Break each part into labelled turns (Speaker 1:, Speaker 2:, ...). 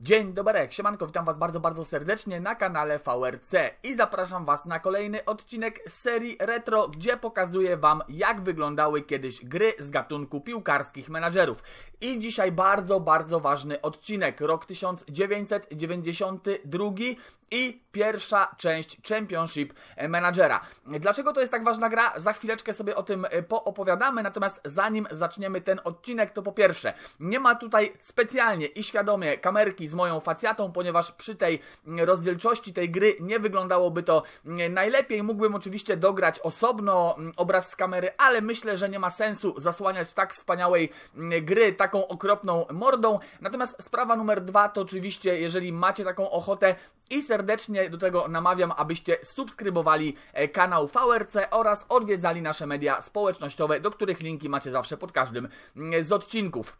Speaker 1: Dzień dobry, siemanko, witam was bardzo, bardzo serdecznie na kanale VRC i zapraszam was na kolejny odcinek serii Retro, gdzie pokazuję wam jak wyglądały kiedyś gry z gatunku piłkarskich menadżerów. I dzisiaj bardzo, bardzo ważny odcinek, rok 1992, i pierwsza część Championship Managera. Dlaczego to jest tak ważna gra? Za chwileczkę sobie o tym e, poopowiadamy, natomiast zanim zaczniemy ten odcinek, to po pierwsze, nie ma tutaj specjalnie i świadomie kamerki z moją facjatą, ponieważ przy tej rozdzielczości tej gry nie wyglądałoby to najlepiej. Mógłbym oczywiście dograć osobno obraz z kamery, ale myślę, że nie ma sensu zasłaniać tak wspaniałej gry taką okropną mordą. Natomiast sprawa numer dwa to oczywiście, jeżeli macie taką ochotę i se serdecznie do tego namawiam, abyście subskrybowali e, kanał VRC oraz odwiedzali nasze media społecznościowe, do których linki macie zawsze pod każdym mm, z odcinków.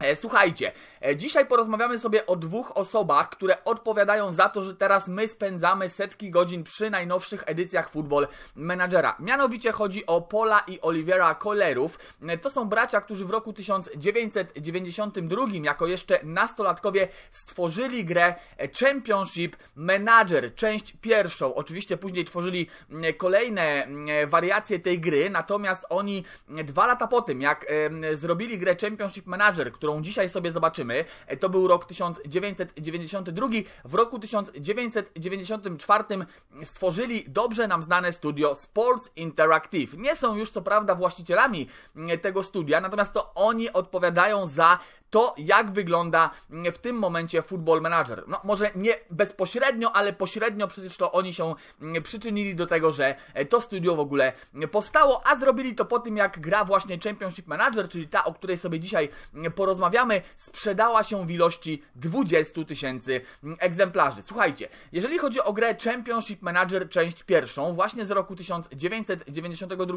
Speaker 1: E, słuchajcie, e, dzisiaj porozmawiamy sobie o dwóch osobach, które odpowiadają za to, że teraz my spędzamy setki godzin przy najnowszych edycjach Football Managera. Mianowicie chodzi o Pola i Olivera Kolerów. E, to są bracia, którzy w roku 1992 jako jeszcze nastolatkowie stworzyli grę Championship Manager, część pierwszą. Oczywiście później tworzyli mm, kolejne mm, wariacje tej gry, natomiast oni mm, dwa lata po tym, jak zrobili grę Championship Manager, którą dzisiaj sobie zobaczymy, e, to był rok 1992. W roku 1994 stworzyli dobrze nam znane studio Sports Interactive. Nie są już co prawda właścicielami e, tego studia, natomiast to oni odpowiadają za to jak wygląda mm, w tym momencie Football Manager. No może nie bezpośrednio, ale pośrednio przecież to oni się mm, przyczynili do tego, że e, to studio w ogóle mm, powstało, a zrobili to po tym jak gra właśnie Championship Manager, czyli ta, o której sobie dzisiaj porozmawiamy, sprzedała się w ilości 20 tysięcy egzemplarzy. Słuchajcie, jeżeli chodzi o grę Championship Manager część pierwszą, właśnie z roku 1992,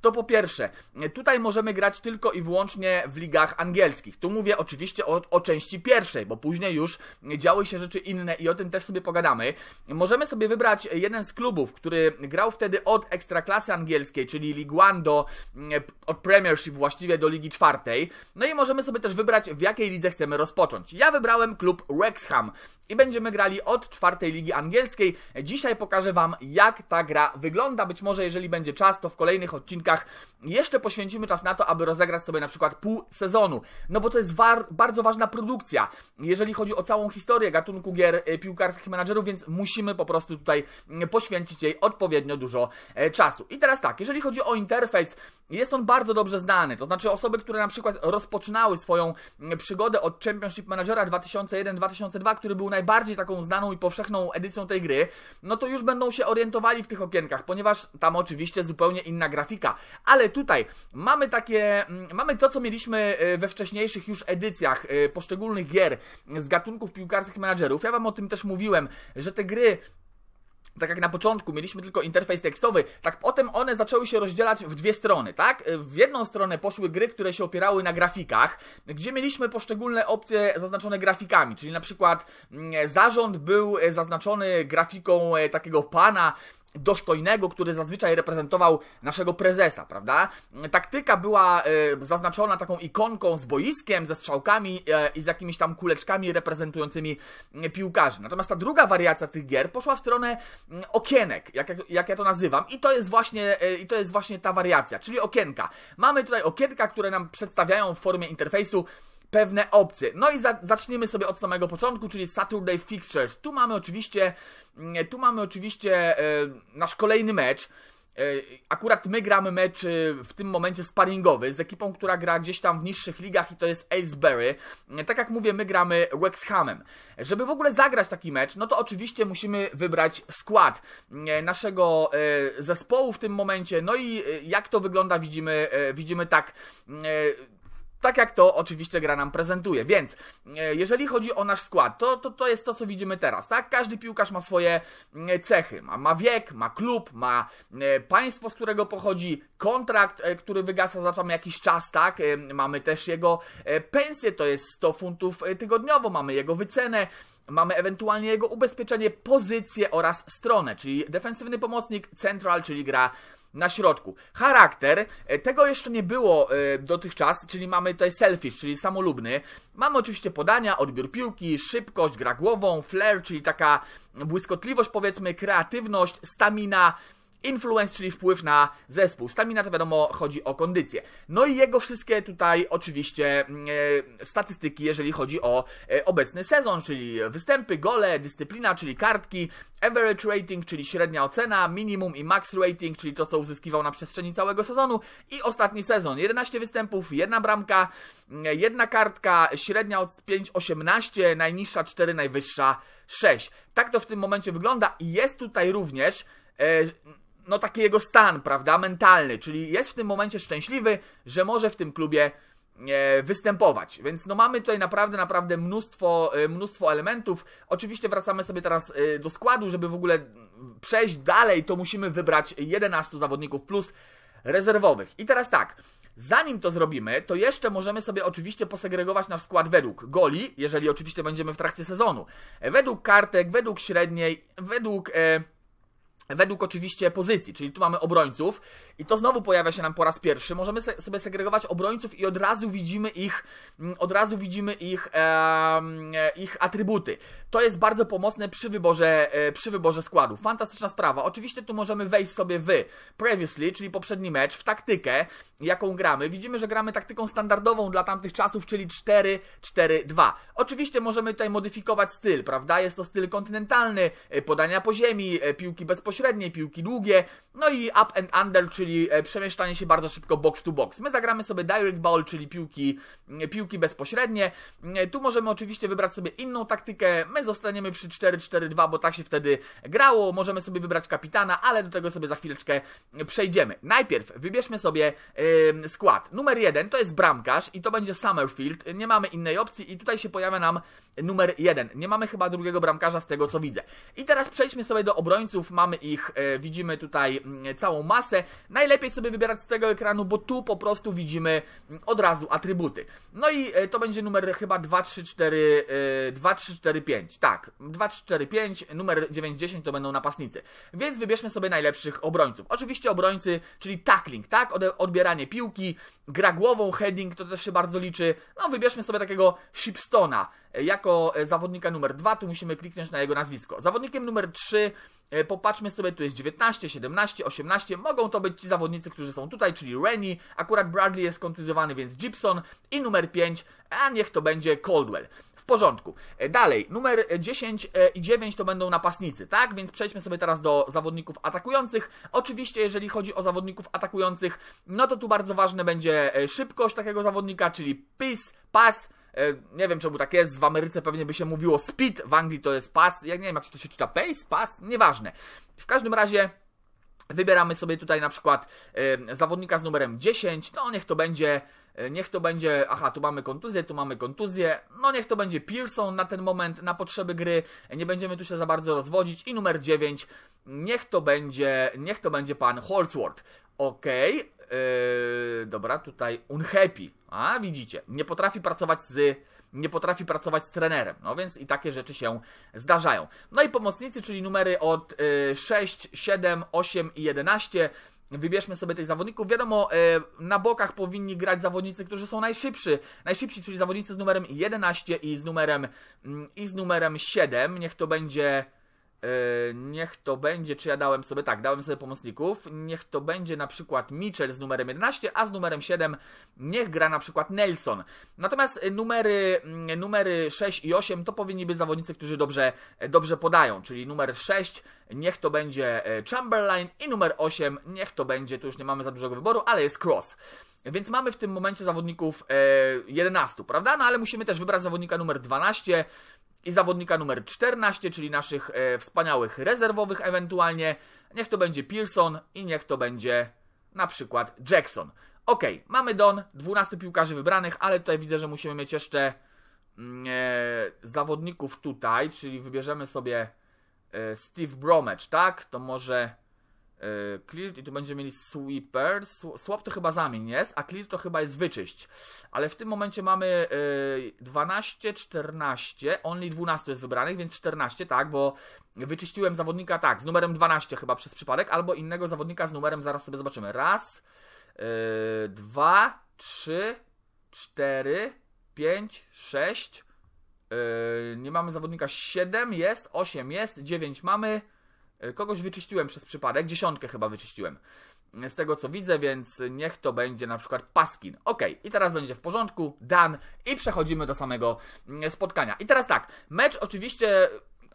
Speaker 1: to po pierwsze, tutaj możemy grać tylko i wyłącznie w ligach angielskich. Tu mówię mówię oczywiście o, o części pierwszej, bo później już działy się rzeczy inne i o tym też sobie pogadamy. Możemy sobie wybrać jeden z klubów, który grał wtedy od ekstraklasy angielskiej, czyli Ligue 1 do, mm, od Premiership właściwie do Ligi Czwartej. No i możemy sobie też wybrać, w jakiej lidze chcemy rozpocząć. Ja wybrałem klub Wrexham i będziemy grali od czwartej Ligi Angielskiej. Dzisiaj pokażę Wam, jak ta gra wygląda. Być może, jeżeli będzie czas, to w kolejnych odcinkach jeszcze poświęcimy czas na to, aby rozegrać sobie na przykład pół sezonu. No bo to jest bardzo ważna produkcja, jeżeli chodzi o całą historię gatunku gier e, piłkarskich menadżerów, więc musimy po prostu tutaj mm, poświęcić jej odpowiednio dużo e, czasu. I teraz tak, jeżeli chodzi o interfejs, jest on bardzo dobrze znany, to znaczy osoby, które na przykład rozpoczynały swoją mm, przygodę od Championship Managera 2001-2002, który był najbardziej taką znaną i powszechną edycją tej gry, no to już będą się orientowali w tych okienkach, ponieważ tam oczywiście zupełnie inna grafika. Ale tutaj mamy takie, mm, mamy to, co mieliśmy e, we wcześniejszych już edycjach y, poszczególnych gier z gatunków piłkarskich menadżerów. Ja Wam o tym też mówiłem, że te gry tak jak na początku mieliśmy tylko interfejs tekstowy, tak potem one zaczęły się rozdzielać w dwie strony, tak? Y, w jedną stronę poszły gry, które się opierały na grafikach, gdzie mieliśmy poszczególne opcje zaznaczone grafikami, czyli na przykład mm, zarząd był e, zaznaczony grafiką e, takiego pana, dostojnego, który zazwyczaj reprezentował naszego prezesa, prawda? Taktyka była e, zaznaczona taką ikonką z boiskiem, ze strzałkami e, i z jakimiś tam kuleczkami reprezentującymi piłkarzy. Natomiast ta druga wariacja tych gier poszła w stronę okienek, jak, jak ja to nazywam, i to jest właśnie e, i to jest właśnie ta wariacja, czyli okienka. Mamy tutaj okienka, które nam przedstawiają w formie interfejsu pewne opcje. No i za, zaczniemy sobie od samego początku, czyli Saturday Fixtures. Tu mamy oczywiście, mm, tu mamy oczywiście e, nasz kolejny mecz. E, akurat my gramy mecz e, w tym momencie sparringowy z ekipą, która gra gdzieś tam w niższych ligach i to jest Aylesbury. Tak jak mówię, my gramy Wexhamem. Żeby w ogóle zagrać taki mecz, no to oczywiście musimy wybrać skład naszego zespołu w tym momencie. No i jak to wygląda widzimy, widzimy tak tak jak to oczywiście gra nam prezentuje. Więc e, jeżeli chodzi o nasz skład, to, to, to jest to, co widzimy teraz, tak? Każdy piłkarz ma swoje mm, e, cechy. Ma, ma wiek, ma klub, ma e, państwo, z którego pochodzi, kontrakt, który wygasa za tam jakiś czas, tak? Mamy też jego pensję, to jest 100 funtów tygodniowo, mamy jego wycenę, mamy ewentualnie jego ubezpieczenie, pozycję oraz stronę, czyli defensywny pomocnik, central, czyli gra na środku. Charakter, e, tego jeszcze nie było e, dotychczas, czyli mamy tutaj selfish, czyli samolubny. Mamy oczywiście podania, odbiór piłki, szybkość, gra głową, flair, czyli taka błyskotliwość powiedzmy, kreatywność, stamina, influence, czyli wpływ na zespół. Stamina to wiadomo, chodzi o kondycję. No i jego wszystkie tutaj oczywiście mm, e, statystyki, jeżeli chodzi o e, obecny sezon, czyli występy, gole, dyscyplina, czyli kartki, average rating, czyli średnia ocena, minimum i max rating, czyli to, co uzyskiwał na przestrzeni całego sezonu i ostatni sezon. 11 występów, jedna bramka, mm, jedna kartka, średnia od 5, 18, najniższa 4, najwyższa 6. Tak to w tym momencie wygląda i jest tutaj również e, no taki jego stan, prawda, mentalny, czyli jest w tym momencie szczęśliwy, że może w tym klubie e, występować. Więc no mamy tutaj naprawdę, naprawdę mnóstwo, e, mnóstwo elementów. Oczywiście wracamy sobie teraz e, do składu, żeby w ogóle przejść dalej, to musimy wybrać 11 zawodników plus rezerwowych. I teraz tak, zanim to zrobimy, to jeszcze możemy sobie oczywiście posegregować nasz skład według goli, jeżeli oczywiście będziemy w trakcie sezonu, według kartek, według średniej, według... E według oczywiście pozycji, czyli tu mamy obrońców i to znowu pojawia się nam po raz pierwszy. Możemy se sobie segregować obrońców i od razu widzimy ich, mm, od razu widzimy ich, e, ich atrybuty. To jest bardzo pomocne przy wyborze, e, przy wyborze składu. Fantastyczna sprawa. Oczywiście tu możemy wejść sobie w previously, czyli poprzedni mecz, w taktykę, jaką gramy. Widzimy, że gramy taktyką standardową dla tamtych czasów, czyli 4-4-2. Oczywiście możemy tutaj modyfikować styl, prawda? Jest to styl kontynentalny, e, podania po ziemi, e, piłki bezpośrednie, średnie piłki długie, no i up and under, czyli e, przemieszczanie się bardzo szybko box to box. My zagramy sobie direct ball, czyli piłki, mm, piłki bezpośrednie. Mm, tu możemy oczywiście wybrać sobie inną taktykę, my zostaniemy przy 4-4-2, bo tak się wtedy grało. Możemy sobie wybrać kapitana, ale do tego sobie za chwileczkę przejdziemy. Najpierw wybierzmy sobie yy, skład. Numer 1 to jest bramkarz i to będzie Summerfield, nie mamy innej opcji i tutaj się pojawia nam numer 1. Nie mamy chyba drugiego bramkarza z tego co widzę. I teraz przejdźmy sobie do obrońców, mamy i ich e, widzimy tutaj mm, całą masę. Najlepiej sobie wybierać z tego ekranu, bo tu po prostu widzimy mm, od razu atrybuty. No i e, to będzie numer chyba 2, 3, 4, 2, 3, 4, 5. Tak, 2, 3, 4, 5, numer 9, 10 to będą napastnicy. Więc wybierzmy sobie najlepszych obrońców. Oczywiście obrońcy, czyli tackling, tak? Odbieranie piłki, gra głową, heading, to też się bardzo liczy. No wybierzmy sobie takiego Shipstona e, jako zawodnika numer 2, tu musimy kliknąć na jego nazwisko. Zawodnikiem numer 3 popatrzmy Powiedzmy sobie, tu jest 19, 17, 18. Mogą to być ci zawodnicy, którzy są tutaj, czyli Rennie. Akurat Bradley jest kontuzjowany, więc Gibson. I numer 5, a niech to będzie Caldwell. W porządku. E, dalej, numer 10 e, i 9 to będą napastnicy, tak? Więc przejdźmy sobie teraz do zawodników atakujących. Oczywiście, jeżeli chodzi o zawodników atakujących, no to tu bardzo ważne będzie e, szybkość takiego zawodnika, czyli PIS, PAS, E, nie wiem czemu tak jest, w Ameryce pewnie by się mówiło speed, w Anglii to jest pass, ja nie wiem jak się to się czyta, pace, pass, nieważne. W każdym razie wybieramy sobie tutaj na przykład e, zawodnika z numerem 10, no niech to będzie, e, niech to będzie, aha tu mamy kontuzję, tu mamy kontuzję, no niech to będzie Pearson na ten moment, na potrzeby gry, nie będziemy tu się za bardzo rozwodzić i numer 9, niech to będzie, niech to będzie pan Holdsworth. Okej, okay. Yy, dobra, tutaj unhappy. A, widzicie, nie potrafi pracować z nie potrafi pracować z trenerem. No więc i takie rzeczy się zdarzają. No i pomocnicy, czyli numery od y, 6, 7, 8 i 11. Wybierzmy sobie tych zawodników. Wiadomo, yy, na bokach powinni grać zawodnicy, którzy są najszybszy, najszybsi, czyli zawodnicy z numerem 11 i z numerem, mm, i z numerem 7. Niech to będzie Yy, niech to będzie, czy ja dałem sobie, tak, dałem sobie pomocników, niech to będzie na przykład Mitchell z numerem 11, a z numerem 7 niech gra na przykład Nelson. Natomiast y, numery, mm, numery 6 i 8 to powinni być zawodnicy, którzy dobrze, e, dobrze podają, czyli numer 6 niech to będzie e, Chamberlain i numer 8 niech to będzie, tu już nie mamy za dużego wyboru, ale jest Cross. Więc mamy w tym momencie zawodników 11, e, prawda? No ale musimy też wybrać zawodnika numer 12, i zawodnika numer 14, czyli naszych e, wspaniałych rezerwowych ewentualnie. Niech to będzie Pearson i niech to będzie na przykład Jackson. Ok, mamy Don, 12 piłkarzy wybranych, ale tutaj widzę, że musimy mieć jeszcze mm, e, zawodników tutaj, czyli wybierzemy sobie e, Steve Bromage, tak? To może E, clear i tu będziemy mieli Sweeper. Swap to chyba zamień jest, a Clear to chyba jest wyczyść. Ale w tym momencie mamy 12, e, 14, only 12 jest wybranych, więc 14, tak, bo wyczyściłem zawodnika, tak, z numerem 12 chyba przez przypadek, albo innego zawodnika z numerem, zaraz sobie zobaczymy. Raz, e, dwa, trzy, cztery, pięć, sześć, nie mamy zawodnika siedem jest, osiem jest, dziewięć mamy, E, kogoś wyczyściłem przez przypadek, dziesiątkę chyba wyczyściłem. E, z tego co widzę, więc niech to będzie na przykład Paskin. Ok, i teraz będzie w porządku, dan i przechodzimy do samego mm, spotkania. I teraz tak, mecz oczywiście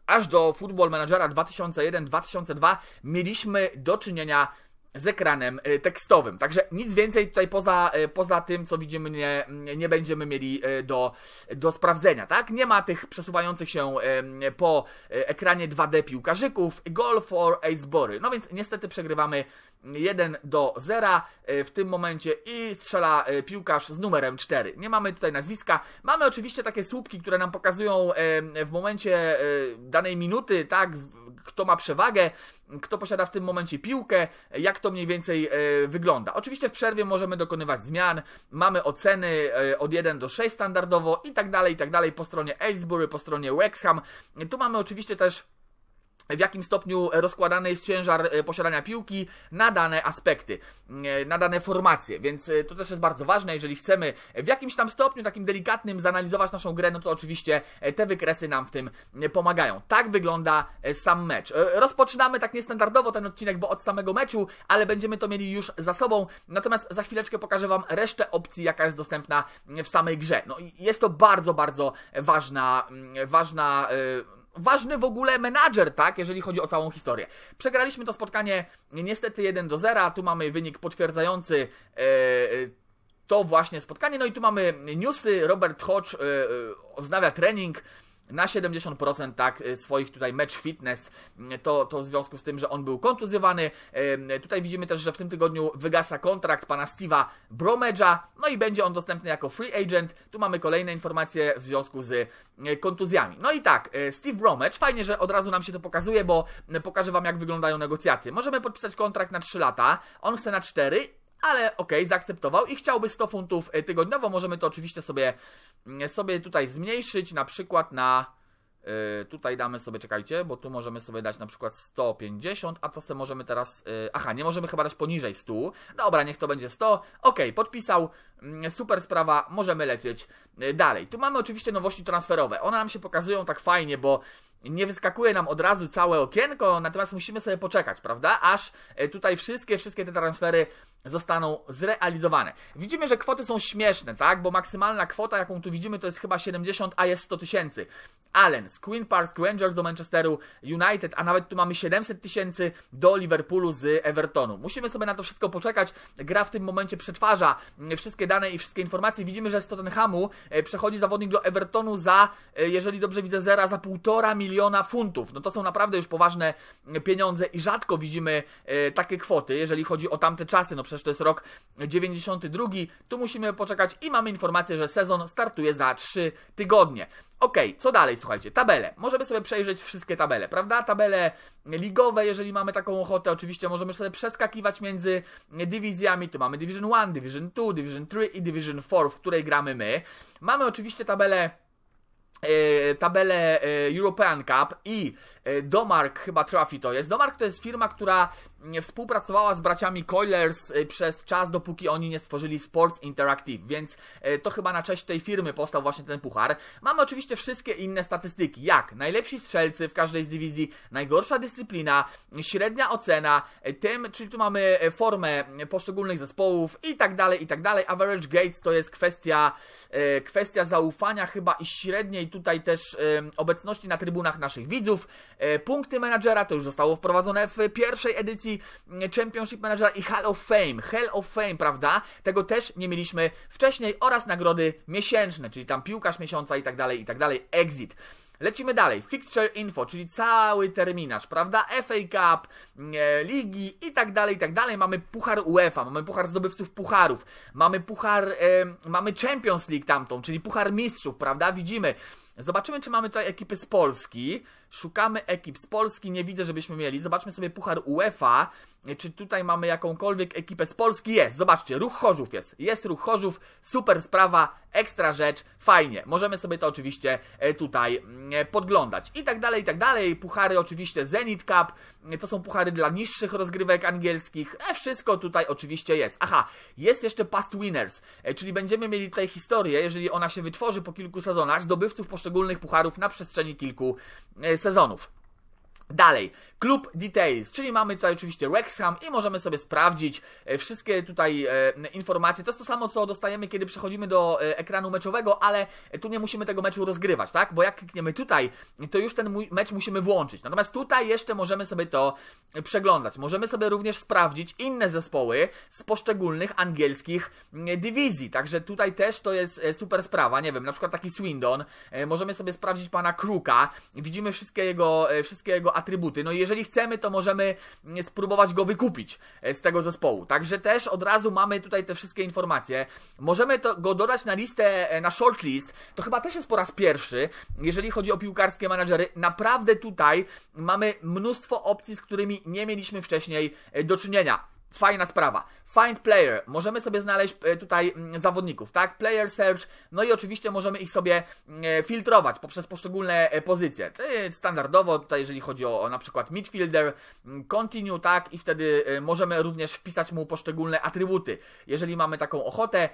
Speaker 1: aż do Football Managera 2001-2002 mieliśmy do czynienia z ekranem e, tekstowym. Także nic więcej tutaj poza, e, poza tym, co widzimy, nie, nie będziemy mieli e, do, do sprawdzenia, tak? Nie ma tych przesuwających się po ekranie 2D piłkarzyków. Goal for Acebory. No więc niestety przegrywamy 1 do 0 w tym momencie i strzela piłkarz z numerem 4. Nie mamy tutaj nazwiska. Mamy oczywiście takie słupki, które nam pokazują w momencie danej minuty, tak? kto ma przewagę, kto posiada w tym momencie piłkę, jak to mniej więcej e, wygląda. Oczywiście w przerwie możemy dokonywać zmian, mamy oceny e, od 1 do 6 standardowo i tak dalej, i tak dalej po stronie Aylesbury, po stronie Wexham. Tu mamy oczywiście też w jakim stopniu rozkładany jest ciężar e, posiadania piłki na dane aspekty, e, na dane formacje, więc e, to też jest bardzo ważne, jeżeli chcemy w jakimś tam stopniu, takim delikatnym, zanalizować naszą grę, no to oczywiście te wykresy nam w tym pomagają. Tak wygląda sam mecz. Rozpoczynamy tak niestandardowo ten odcinek, bo od samego meczu, ale będziemy to mieli już za sobą, natomiast za chwileczkę pokażę Wam resztę opcji, jaka jest dostępna w samej grze. No jest to bardzo, bardzo ważna, mm, ważna ważny w ogóle menadżer, tak, jeżeli chodzi o całą historię. Przegraliśmy to spotkanie niestety 1 do 0, tu mamy wynik potwierdzający e, e, to właśnie spotkanie. No i tu mamy newsy, Robert Hodge e, oznawia trening, na 70% tak y, swoich tutaj match fitness, y, to, to w związku z tym, że on był kontuzjowany. Y, tutaj widzimy też, że w tym tygodniu wygasa kontrakt pana Steve'a Bromedge'a, no i będzie on dostępny jako free agent. Tu mamy kolejne informacje w związku z kontuzjami. No i tak, Steve Bromedge, fajnie, że od razu nam się to pokazuje, bo pokażę Wam jak wyglądają negocjacje. Możemy podpisać kontrakt na 3 lata, on chce na 4 ale okej, okay, zaakceptował i chciałby 100 funtów e, tygodniowo. Możemy to oczywiście sobie, mm, sobie tutaj zmniejszyć, na przykład na... Yy, tutaj damy sobie, czekajcie, bo tu możemy sobie dać na przykład 150, a to sobie możemy teraz... Yy, aha, nie możemy chyba dać poniżej 100. Dobra, niech to będzie 100. Ok, podpisał, yy, super sprawa, możemy lecieć dalej. Tu mamy oczywiście nowości transferowe. One nam się pokazują tak fajnie, bo nie wyskakuje nam od razu całe okienko, natomiast musimy sobie poczekać, prawda? Aż e, tutaj wszystkie, wszystkie te transfery zostaną zrealizowane. Widzimy, że kwoty są śmieszne, tak? Bo maksymalna kwota, jaką tu widzimy, to jest chyba 70, a jest 100 tysięcy. Allen z Queen Park Rangers do Manchesteru United, a nawet tu mamy 700 tysięcy do Liverpoolu z Evertonu. Musimy sobie na to wszystko poczekać. Gra w tym momencie przetwarza mm, wszystkie dane i wszystkie informacje. Widzimy, że z Tottenhamu e, przechodzi zawodnik do Evertonu za, e, jeżeli dobrze widzę, zera, za półtora miliona miliona funtów. No to są naprawdę już poważne pieniądze i rzadko widzimy e, takie kwoty, jeżeli chodzi o tamte czasy. No przecież to jest rok 92. Tu musimy poczekać i mamy informację, że sezon startuje za 3 tygodnie. Ok, co dalej, słuchajcie, tabele. Możemy sobie przejrzeć wszystkie tabele, prawda? Tabele ligowe, jeżeli mamy taką ochotę, oczywiście możemy sobie przeskakiwać między dywizjami. Tu mamy Division 1, Division 2, Division 3 i Division 4, w której gramy my. Mamy oczywiście tabelę E, tabelę e, European Cup i e, Domark chyba trafi to jest. Domark to jest firma, która współpracowała z braciami Coilers y, przez czas, dopóki oni nie stworzyli Sports Interactive, więc y, to chyba na cześć tej firmy powstał właśnie ten puchar. Mamy oczywiście wszystkie inne statystyki, jak najlepsi strzelcy w każdej z dywizji, najgorsza dyscyplina, średnia ocena, y, tym, czyli tu mamy formę poszczególnych zespołów i tak dalej, i tak dalej. Average Gates to jest kwestia, kwestia zaufania chyba i średniej tutaj też obecności na trybunach naszych widzów. Punkty menadżera to już zostało wprowadzone w pierwszej edycji E, Championship Managera i Hall of Fame, Hall of Fame, prawda? Tego też nie mieliśmy wcześniej oraz nagrody miesięczne, czyli tam piłkarz miesiąca i tak dalej, i tak dalej, exit. Lecimy dalej. Fixture info, czyli cały terminarz, prawda? FA Cup, e, ligi i tak dalej, i tak dalej. Mamy puchar UEFA, mamy puchar zdobywców pucharów, mamy puchar, e, mamy Champions League tamtą, czyli puchar mistrzów, prawda? Widzimy. Zobaczymy, czy mamy tutaj ekipy z Polski. Szukamy ekip z Polski, nie widzę, żebyśmy mieli. Zobaczmy sobie puchar UEFA, e, czy tutaj mamy jakąkolwiek ekipę z Polski. Jest, zobaczcie, Ruch Chorzów jest. Jest Ruch Chorzów, super sprawa, ekstra rzecz, fajnie. Możemy sobie to oczywiście e, tutaj mm, E, podglądać. I tak dalej, i tak dalej. Puchary oczywiście Zenit Cup, e, to są puchary dla niższych rozgrywek angielskich. E, wszystko tutaj oczywiście jest. Aha, jest jeszcze Past Winners, e, czyli będziemy mieli tutaj historię, jeżeli ona się wytworzy po kilku sezonach, zdobywców poszczególnych pucharów na przestrzeni kilku sezonów. Dalej, klub details, czyli mamy tutaj oczywiście Wrexham i możemy sobie sprawdzić e, wszystkie tutaj e, informacje. To jest to samo, co dostajemy, kiedy przechodzimy do e, ekranu meczowego, ale tu nie musimy tego meczu rozgrywać, tak? Bo jak klikniemy tutaj, to już ten mecz musimy włączyć. Natomiast tutaj jeszcze możemy sobie to przeglądać. Możemy sobie również sprawdzić inne zespoły z poszczególnych angielskich mm, dywizji. Także tutaj też to jest super sprawa. Nie wiem, na przykład taki Swindon. Możemy sobie sprawdzić pana Kruka. Widzimy wszystkie jego, wszystkie jego atrybuty. No i jeżeli chcemy, to możemy mm, spróbować go wykupić e, z tego zespołu. Także też od razu mamy tutaj te wszystkie informacje. Możemy to, go dodać na listę, e, na shortlist. To chyba też jest po raz pierwszy, jeżeli chodzi o piłkarskie menadżery. Naprawdę tutaj mamy mnóstwo opcji, z którymi nie mieliśmy wcześniej e, do czynienia. Fajna sprawa. Find player. Możemy sobie znaleźć e, tutaj mm, zawodników, tak? Player search. No i oczywiście możemy ich sobie mm, e, filtrować poprzez poszczególne e, pozycje. standardowo tutaj, jeżeli chodzi o, o na przykład midfielder, mm, continue, tak? I wtedy możemy również wpisać mu poszczególne atrybuty. Jeżeli mamy taką ochotę,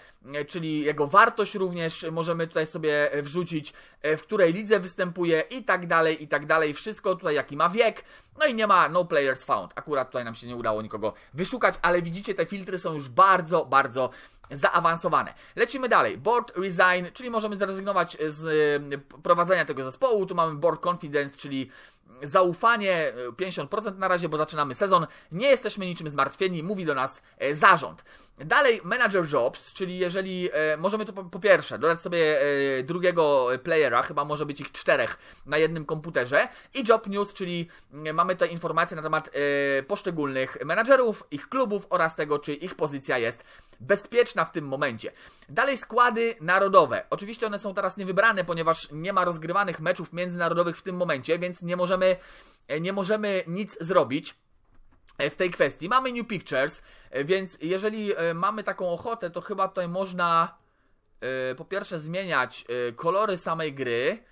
Speaker 1: czyli jego wartość również możemy tutaj sobie wrzucić, w której lidze występuje i tak dalej, i tak dalej. Wszystko tutaj, jaki ma wiek. No i nie ma no players found. Akurat tutaj nam się nie udało nikogo wyszukać ale widzicie, te filtry są już bardzo, bardzo zaawansowane. Lecimy dalej. Board Resign, czyli możemy zrezygnować z e, prowadzenia tego zespołu. Tu mamy Board Confidence, czyli zaufanie 50% e, na razie, bo zaczynamy sezon. Nie jesteśmy niczym zmartwieni, mówi do nas e, zarząd. Dalej, Manager Jobs, czyli jeżeli e, możemy to po, po, pierwsze dodać sobie e, drugiego playera, chyba może być ich czterech na jednym komputerze, i Job News, czyli e, mamy te informacje na temat e, poszczególnych menadżerów, ich klubów oraz tego, czy ich pozycja jest bezpieczna w tym momencie. Dalej, składy narodowe. Oczywiście one są teraz niewybrane, ponieważ nie ma rozgrywanych meczów międzynarodowych w tym momencie, więc nie możemy, e, nie możemy nic zrobić. E, w tej kwestii. Mamy New Pictures, e, więc jeżeli e, mamy taką ochotę, to chyba tutaj można po pierwsze zmieniać kolory samej gry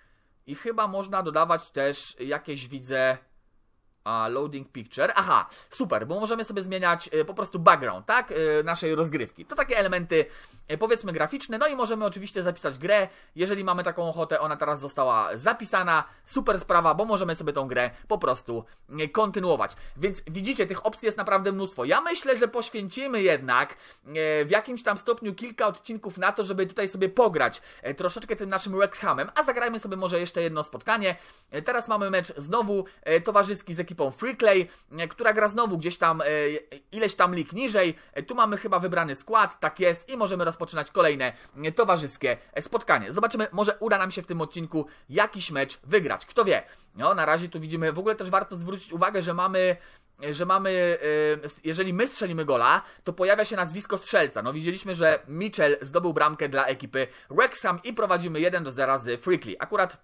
Speaker 1: i chyba można dodawać też jakieś widzę a loading picture. Aha, super, bo możemy sobie zmieniać e, po prostu background, tak? E, naszej rozgrywki. To takie elementy, e, powiedzmy, graficzne. No i możemy oczywiście zapisać grę. Jeżeli mamy taką ochotę, ona teraz została zapisana. Super sprawa, bo możemy sobie tą grę po prostu kontynuować. Więc widzicie, tych opcji jest naprawdę mnóstwo. Ja myślę, że poświęcimy jednak w jakimś tam stopniu kilka odcinków na to, żeby tutaj sobie pograć troszeczkę tym naszym Rexhamem, A zagrajmy sobie może jeszcze jedno spotkanie. Teraz mamy mecz znowu towarzyski z ekipą ekipą e, która gra znowu gdzieś tam, e, ileś tam lig niżej. E, tu mamy chyba wybrany skład, tak jest i możemy rozpoczynać kolejne towarzyskie spotkanie. Zobaczymy, może uda nam się w tym odcinku jakiś mecz wygrać. Kto wie? No, na razie tu widzimy, w ogóle też warto zwrócić uwagę, że mamy że mamy, jeżeli my strzelimy gola, to pojawia się nazwisko strzelca. No widzieliśmy, że Mitchell zdobył bramkę dla ekipy Wrexham i prowadzimy 1 do 0 z Freakley. Akurat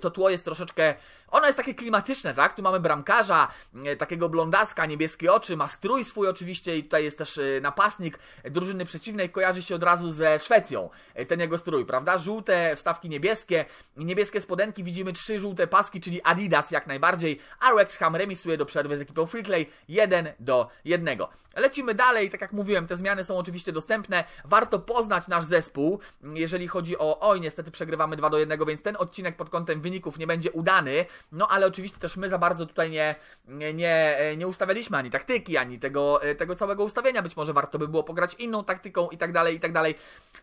Speaker 1: to tło jest troszeczkę, ono jest takie klimatyczne, tak? Tu mamy bramkarza, e, takiego blondaska, niebieskie oczy, ma strój swój oczywiście i tutaj jest też e, napastnik drużyny przeciwnej, kojarzy się od razu ze Szwecją, e, ten jego strój, prawda? Żółte wstawki niebieskie, niebieskie spodenki, widzimy trzy żółte paski, czyli Adidas jak najbardziej, a Wrexham remisuje do przerwy z ekipą Freakley 1 do 1. Lecimy dalej, tak jak mówiłem, te zmiany są oczywiście dostępne, warto poznać nasz zespół, jeżeli chodzi o, oj niestety przegrywamy 2 do 1, więc ten odcinek pod kątem wyników nie będzie udany, no ale oczywiście też my za bardzo tutaj nie, nie, nie ustawialiśmy ani taktyki, ani tego, e, tego całego ustawienia. Być może warto by było pograć inną taktyką i tak dalej, i tak dalej.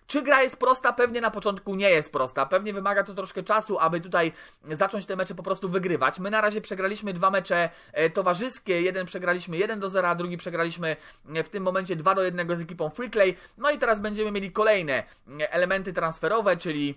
Speaker 1: Czy gra jest prosta? Pewnie na początku nie jest prosta. Pewnie wymaga to troszkę czasu, aby tutaj zacząć te mecze po prostu wygrywać. My na razie przegraliśmy dwa mecze e, towarzyskie. Jeden przegraliśmy 1 do 0, a drugi przegraliśmy e, w tym momencie 2 do 1 z ekipą Freakley. No i teraz będziemy mieli kolejne elementy transferowe, czyli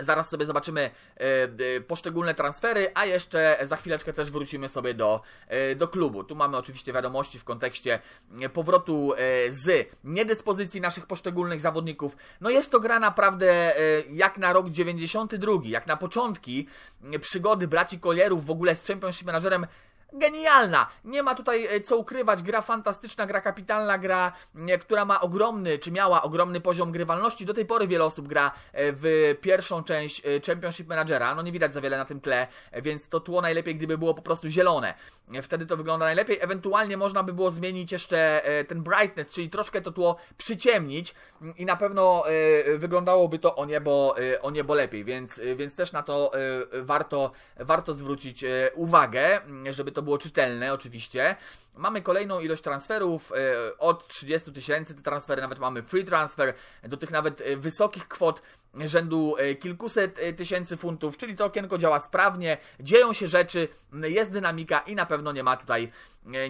Speaker 1: Zaraz sobie zobaczymy e, poszczególne transfery, a jeszcze za chwileczkę też wrócimy sobie do, e, do klubu. Tu mamy oczywiście wiadomości w kontekście e, powrotu z niedyspozycji naszych poszczególnych zawodników. No jest to gra naprawdę jak na rok 92, jak na początki przygody braci Kolierów w ogóle z Championship Managerem genialna. Nie ma tutaj e, co ukrywać, gra fantastyczna, gra kapitalna, gra, e, która ma ogromny, czy miała ogromny poziom grywalności. Do tej pory wiele osób gra e, w pierwszą część Championship Managera, no nie widać za wiele na tym tle, więc to tło najlepiej, gdyby było po prostu zielone. Wtedy to wygląda najlepiej. Ewentualnie można by było zmienić jeszcze ten brightness, czyli troszkę to tło przyciemnić mm, i na pewno wyglądałoby to o niebo, o niebo lepiej, więc, więc też na to warto, warto zwrócić uwagę, mm, żeby to to było czytelne oczywiście. Mamy kolejną ilość transferów e, od 30 tysięcy, te transfery nawet mamy free transfer, do tych nawet e, wysokich kwot rzędu e, kilkuset tysięcy funtów, czyli to okienko działa sprawnie, dzieją się rzeczy, jest dynamika i na pewno nie ma tutaj,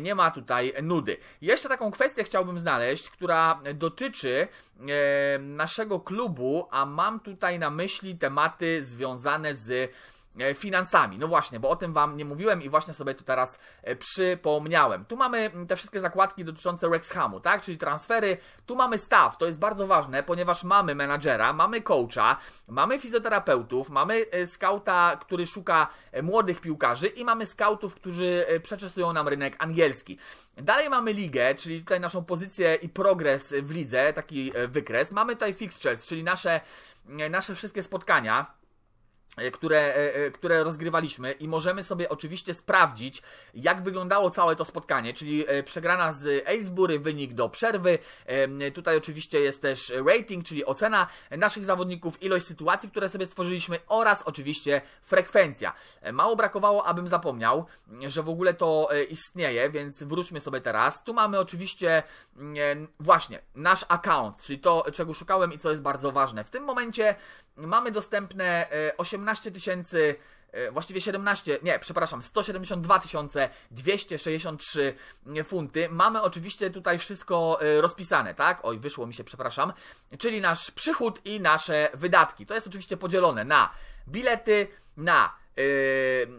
Speaker 1: nie ma tutaj nudy. Jeszcze taką kwestię chciałbym znaleźć, która dotyczy naszego klubu, a mam tutaj na myśli tematy związane z E, finansami. No właśnie, bo o tym Wam nie mówiłem i właśnie sobie to teraz e, przypomniałem. Tu mamy mm, te wszystkie zakładki dotyczące Rexhamu, tak? Czyli transfery. Tu mamy staw, to jest bardzo ważne, ponieważ mamy menadżera, mamy coacha, mamy fizjoterapeutów, mamy e, skauta, który szuka młodych piłkarzy i mamy skautów, którzy przeczesują nam rynek angielski. Dalej mamy ligę, czyli tutaj naszą pozycję i progres w lidze, taki wykres. Mamy tutaj fixtures, czyli nasze, nasze wszystkie spotkania E, które, e, e, które rozgrywaliśmy i możemy sobie oczywiście sprawdzić, jak wyglądało całe to spotkanie, czyli przegrana z Aylesbury, wynik do przerwy, tutaj oczywiście jest też rating, czyli ocena naszych zawodników, ilość sytuacji, które sobie stworzyliśmy oraz oczywiście frekwencja. Mało brakowało, abym zapomniał, że w ogóle to istnieje, więc wróćmy sobie teraz. Tu mamy oczywiście mm, właśnie nasz account, czyli to, czego szukałem i co jest bardzo ważne. W tym momencie mamy dostępne 18 17 tysięcy e, właściwie 17, nie, przepraszam, 172 263 e, funty. Mamy oczywiście tutaj wszystko e, rozpisane, tak? Oj, wyszło mi się, przepraszam. Czyli nasz przychód i nasze wydatki. To jest oczywiście podzielone na bilety, na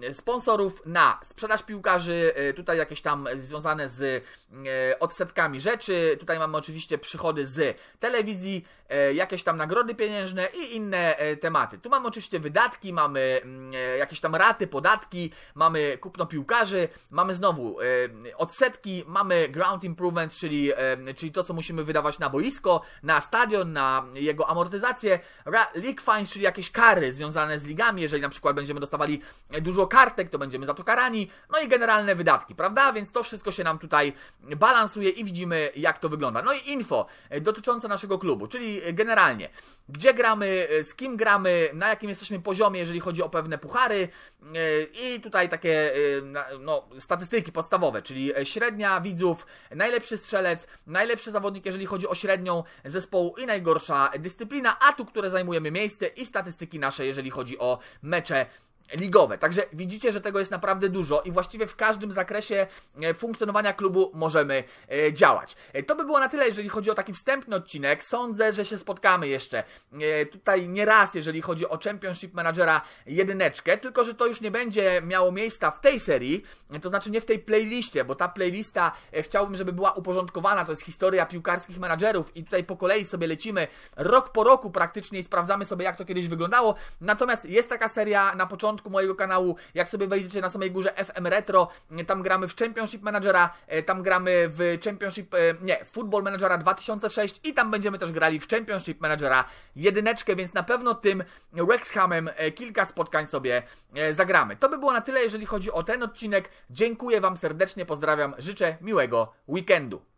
Speaker 1: Y, sponsorów na sprzedaż piłkarzy, y, tutaj jakieś tam związane z y, odsetkami rzeczy, tutaj mamy oczywiście przychody z telewizji, jakieś tam nagrody pieniężne i inne tematy. Tu mamy oczywiście wydatki, mamy mm, jakieś tam raty, podatki, mamy kupno piłkarzy, mamy znowu odsetki, mamy ground improvement, czyli, czyli to, co musimy wydawać na boisko, na stadion, na jego amortyzację, league fines, czyli jakieś kary związane z ligami, jeżeli na przykład będziemy dostawali dużo kartek, to będziemy za to karani, no i generalne wydatki, prawda? Więc to wszystko się nam tutaj balansuje i widzimy, jak to wygląda. No i info e, dotyczące naszego klubu, czyli e, generalnie, gdzie gramy, e, z kim gramy, na jakim jesteśmy poziomie, jeżeli chodzi o pewne puchary i tutaj takie no, statystyki podstawowe, czyli średnia widzów, najlepszy strzelec, najlepszy zawodnik, jeżeli chodzi o średnią zespołu i najgorsza dyscyplina, a tu, które zajmujemy miejsce i statystyki nasze, jeżeli chodzi o mecze ligowe. Także widzicie, że tego jest naprawdę dużo i właściwie w każdym zakresie e, funkcjonowania klubu możemy e, działać. E, to by było na tyle, jeżeli chodzi o taki wstępny odcinek. Sądzę, że się spotkamy jeszcze tutaj nie raz, jeżeli chodzi o Championship Managera jedyneczkę, tylko że to już nie będzie miało miejsca w tej serii, to znaczy nie w tej playliście, bo ta playlista chciałbym, żeby była uporządkowana, to jest historia piłkarskich menadżerów i tutaj po kolei sobie lecimy rok po roku praktycznie i sprawdzamy sobie, jak to kiedyś wyglądało. Natomiast jest taka seria na początku, początku mojego kanału, jak sobie wejdziecie na samej górze FM Retro, tam gramy w Championship Managera, e, tam gramy w Championship, e, nie, Football Managera 2006 i tam będziemy też grali w Championship Managera jedyneczkę, więc na pewno tym Rexhamem e, kilka spotkań sobie zagramy. To by było na tyle, jeżeli chodzi o ten odcinek. Dziękuję Wam serdecznie, pozdrawiam, życzę miłego weekendu.